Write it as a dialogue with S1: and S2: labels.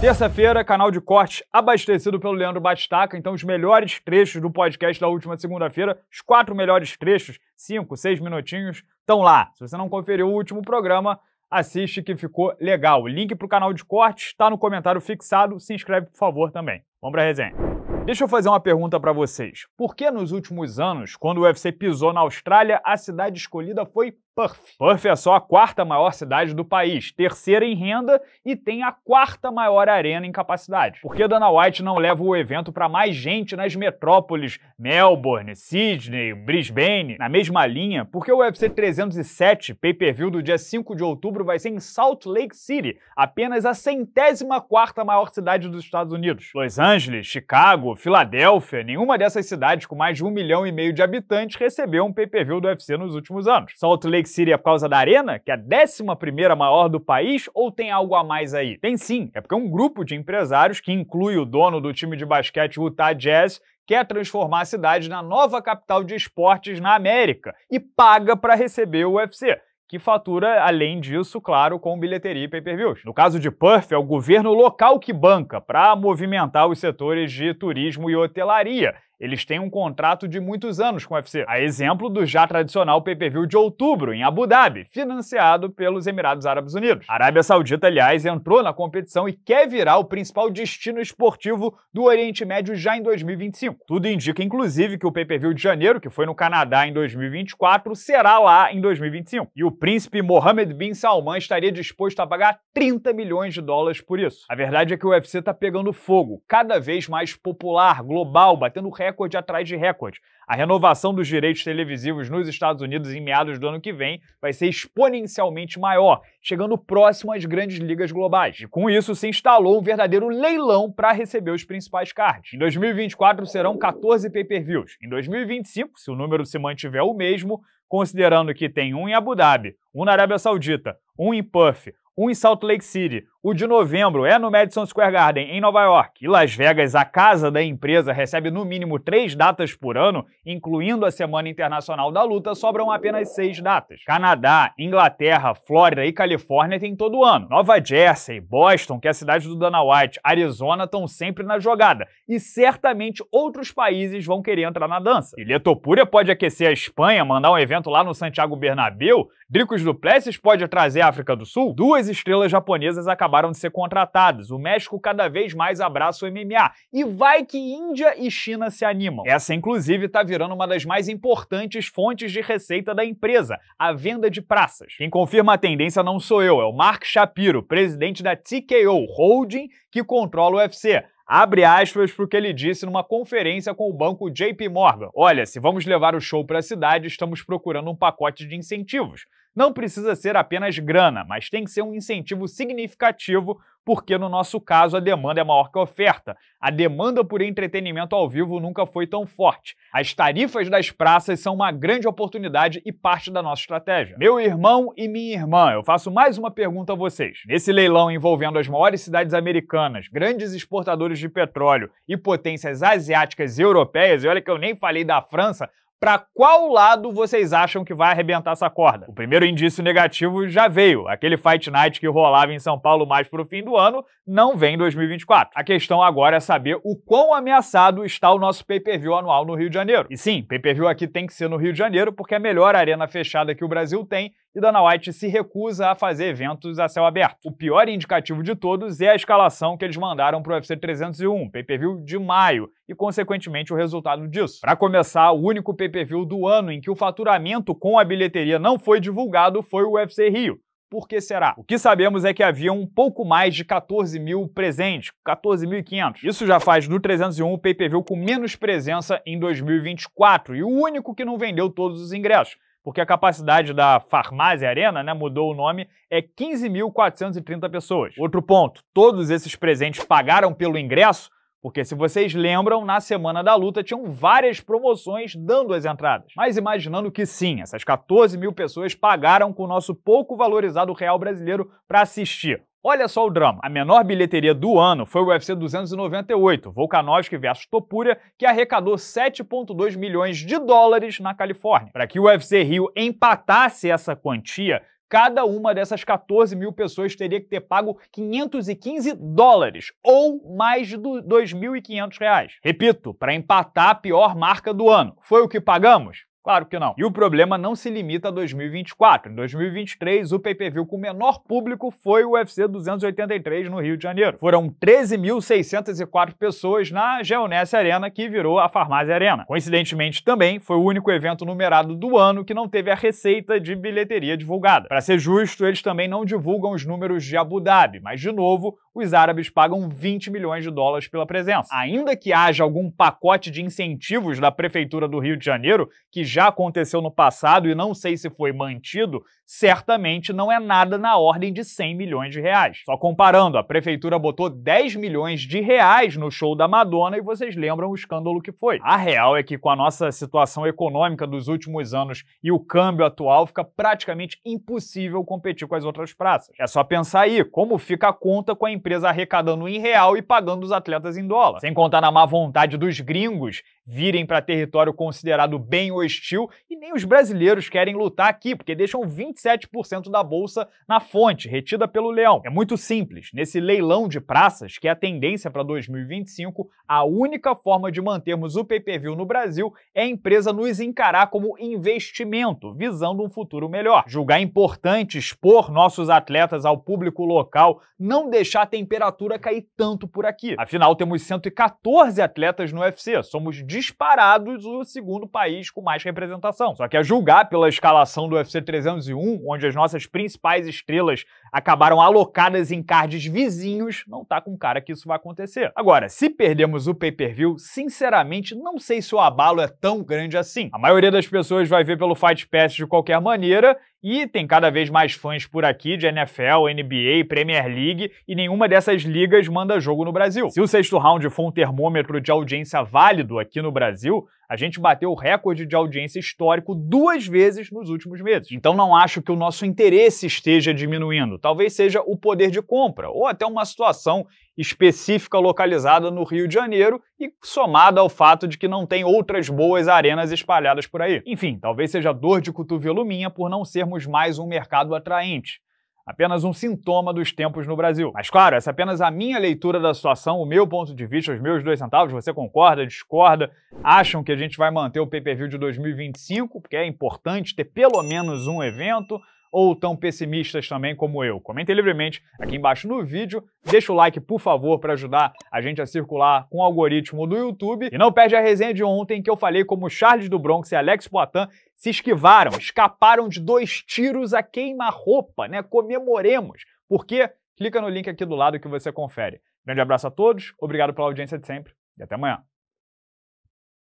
S1: Terça-feira, canal de corte abastecido pelo Leandro Bastaca. Então, os melhores trechos do podcast da última segunda-feira, os quatro melhores trechos, cinco, seis minutinhos, estão lá. Se você não conferiu o último programa, assiste que ficou legal. O link para o canal de corte está no comentário fixado. Se inscreve, por favor, também. Vamos para a resenha. Deixa eu fazer uma pergunta para vocês. Por que nos últimos anos, quando o UFC pisou na Austrália, a cidade escolhida foi Perth. Perth é só a quarta maior cidade do país, terceira em renda e tem a quarta maior arena em capacidade. Por que Dana White não leva o evento para mais gente nas metrópoles Melbourne, Sydney, Brisbane? Na mesma linha, porque o UFC 307, pay-per-view do dia 5 de outubro, vai ser em Salt Lake City, apenas a centésima quarta maior cidade dos Estados Unidos. Los Angeles, Chicago, Filadélfia, nenhuma dessas cidades com mais de um milhão e meio de habitantes recebeu um pay-per-view do UFC nos últimos anos. Salt Lake seria por causa da Arena, que é a 11 maior do país, ou tem algo a mais aí? Tem sim, é porque um grupo de empresários, que inclui o dono do time de basquete Utah Jazz, quer transformar a cidade na nova capital de esportes na América e paga para receber o UFC que fatura, além disso, claro, com bilheteria e pay-per-views. No caso de Perth, é o governo local que banca para movimentar os setores de turismo e hotelaria eles têm um contrato de muitos anos com o UFC, a exemplo do já tradicional pay-per-view de outubro em Abu Dhabi, financiado pelos Emirados Árabes Unidos. A Arábia Saudita, aliás, entrou na competição e quer virar o principal destino esportivo do Oriente Médio já em 2025. Tudo indica, inclusive, que o pay-per-view de janeiro, que foi no Canadá em 2024, será lá em 2025. E o príncipe Mohammed bin Salman estaria disposto a pagar 30 milhões de dólares por isso. A verdade é que o UFC está pegando fogo, cada vez mais popular, global, batendo recorde recorde atrás de recorde. A renovação dos direitos televisivos nos Estados Unidos em meados do ano que vem vai ser exponencialmente maior, chegando próximo às grandes ligas globais. E com isso se instalou um verdadeiro leilão para receber os principais cards. Em 2024 serão 14 pay-per-views. Em 2025, se o número se mantiver o mesmo, considerando que tem um em Abu Dhabi, um na Arábia Saudita, um em Puff, um em Salt Lake City, o de novembro é no Madison Square Garden, em Nova York. E Las Vegas, a casa da empresa, recebe no mínimo três datas por ano, incluindo a Semana Internacional da Luta, sobram apenas seis datas. Canadá, Inglaterra, Flórida e Califórnia têm todo ano. Nova Jersey, Boston, que é a cidade do Dana White, Arizona estão sempre na jogada. E certamente outros países vão querer entrar na dança. Ilha Letopúria pode aquecer a Espanha, mandar um evento lá no Santiago Bernabéu. Dricos Duplessis pode trazer a África do Sul. Duas estrelas japonesas acabaram acabaram de ser contratadas. O México cada vez mais abraça o MMA. E vai que Índia e China se animam. Essa, inclusive, está virando uma das mais importantes fontes de receita da empresa, a venda de praças. Quem confirma a tendência não sou eu, é o Mark Shapiro, presidente da TKO Holding, que controla o UFC. Abre aspas para o que ele disse numa conferência com o banco JP Morgan. Olha, se vamos levar o show para a cidade, estamos procurando um pacote de incentivos. Não precisa ser apenas grana, mas tem que ser um incentivo significativo, porque no nosso caso a demanda é maior que a oferta. A demanda por entretenimento ao vivo nunca foi tão forte. As tarifas das praças são uma grande oportunidade e parte da nossa estratégia. Meu irmão e minha irmã, eu faço mais uma pergunta a vocês. Nesse leilão envolvendo as maiores cidades americanas, grandes exportadores de petróleo e potências asiáticas e europeias, e olha que eu nem falei da França, para qual lado vocês acham que vai arrebentar essa corda? O primeiro indício negativo já veio. Aquele Fight Night que rolava em São Paulo mais para o fim do ano não vem em 2024. A questão agora é saber o quão ameaçado está o nosso pay-per-view anual no Rio de Janeiro. E sim, pay-per-view aqui tem que ser no Rio de Janeiro porque é a melhor arena fechada que o Brasil tem e Dana White se recusa a fazer eventos a céu aberto. O pior indicativo de todos é a escalação que eles mandaram para o UFC 301, pay-per-view de maio, e consequentemente o resultado disso. Para começar, o único pay-per-view do ano em que o faturamento com a bilheteria não foi divulgado foi o UFC Rio. Por que será? O que sabemos é que havia um pouco mais de 14 mil presentes, 14.500. Isso já faz do 301 o pay-per-view com menos presença em 2024 e o único que não vendeu todos os ingressos porque a capacidade da farmácia arena, né, mudou o nome, é 15.430 pessoas. Outro ponto, todos esses presentes pagaram pelo ingresso, porque se vocês lembram, na semana da luta tinham várias promoções dando as entradas. Mas imaginando que sim, essas 14 mil pessoas pagaram com o nosso pouco valorizado real brasileiro para assistir. Olha só o drama. A menor bilheteria do ano foi o UFC 298, Volkanovski vs Topuria, que arrecadou 7,2 milhões de dólares na Califórnia. Para que o UFC Rio empatasse essa quantia, cada uma dessas 14 mil pessoas teria que ter pago 515 dólares, ou mais de 2.500 reais. Repito, para empatar a pior marca do ano. Foi o que pagamos? Claro que não. E o problema não se limita a 2024. Em 2023, o pay-per-view com o menor público foi o UFC 283 no Rio de Janeiro. Foram 13.604 pessoas na Geonesse Arena, que virou a Farmácia Arena. Coincidentemente também, foi o único evento numerado do ano que não teve a receita de bilheteria divulgada. Para ser justo, eles também não divulgam os números de Abu Dhabi, mas de novo, os árabes pagam 20 milhões de dólares pela presença. Ainda que haja algum pacote de incentivos da prefeitura do Rio de Janeiro que já já aconteceu no passado e não sei se foi mantido, certamente não é nada na ordem de 100 milhões de reais. Só comparando, a prefeitura botou 10 milhões de reais no show da Madonna e vocês lembram o escândalo que foi. A real é que com a nossa situação econômica dos últimos anos e o câmbio atual, fica praticamente impossível competir com as outras praças. É só pensar aí, como fica a conta com a empresa arrecadando em real e pagando os atletas em dólar. Sem contar na má vontade dos gringos virem para território considerado bem hostil e nem os brasileiros querem lutar aqui, porque deixam 27% da bolsa na fonte, retida pelo leão. É muito simples. Nesse leilão de praças, que é a tendência para 2025, a única forma de mantermos o pay-per-view no Brasil é a empresa nos encarar como investimento, visando um futuro melhor. Julgar importante expor nossos atletas ao público local, não deixar a temperatura cair tanto por aqui. Afinal, temos 114 atletas no UFC, somos disparados o segundo país com mais representação. Só que a julgar pela escalação do UFC 301, onde as nossas principais estrelas acabaram alocadas em cards vizinhos, não tá com cara que isso vai acontecer. Agora, se perdemos o pay-per-view, sinceramente não sei se o abalo é tão grande assim. A maioria das pessoas vai ver pelo Fight Pass de qualquer maneira e tem cada vez mais fãs por aqui de NFL, NBA, Premier League e nenhuma dessas ligas manda jogo no Brasil. Se o sexto round for um termômetro de audiência válido aqui no Brasil, a gente bateu o recorde de audiência histórico duas vezes nos últimos meses. Então não acho que o nosso interesse esteja diminuindo. Talvez seja o poder de compra, ou até uma situação específica localizada no Rio de Janeiro e somada ao fato de que não tem outras boas arenas espalhadas por aí. Enfim, talvez seja dor de cotovelo minha por não sermos mais um mercado atraente apenas um sintoma dos tempos no Brasil. Mas claro, essa é apenas a minha leitura da situação, o meu ponto de vista, os meus dois centavos. Você concorda, discorda? Acham que a gente vai manter o pay-per-view de 2025, porque é importante ter pelo menos um evento? ou tão pessimistas também como eu? Comentem livremente aqui embaixo no vídeo, deixa o like, por favor, para ajudar a gente a circular com o algoritmo do YouTube. E não perde a resenha de ontem que eu falei como Charles do Bronx e Alex Poitin se esquivaram, escaparam de dois tiros a queima-roupa, né? Comemoremos. Por quê? Clica no link aqui do lado que você confere. Grande abraço a todos, obrigado pela audiência de sempre e até amanhã.